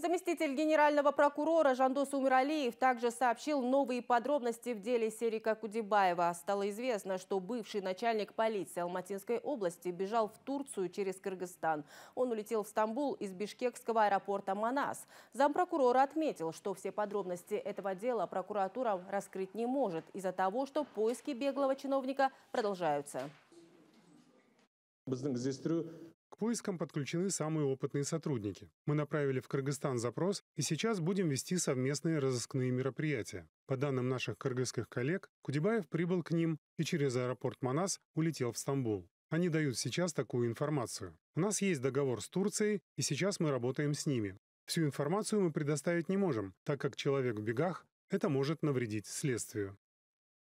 Заместитель генерального прокурора Жандос Умиралиев также сообщил новые подробности в деле Серика Кудибаева. Стало известно, что бывший начальник полиции Алматинской области бежал в Турцию через Кыргызстан. Он улетел в Стамбул из бишкекского аэропорта Манас. Зампрокурора отметил, что все подробности этого дела прокуратура раскрыть не может из-за того, что поиски беглого чиновника продолжаются поискам подключены самые опытные сотрудники. Мы направили в Кыргызстан запрос и сейчас будем вести совместные разыскные мероприятия. По данным наших кыргызских коллег, Кудибаев прибыл к ним и через аэропорт Манас улетел в Стамбул. Они дают сейчас такую информацию. У нас есть договор с Турцией, и сейчас мы работаем с ними. Всю информацию мы предоставить не можем, так как человек в бегах, это может навредить следствию.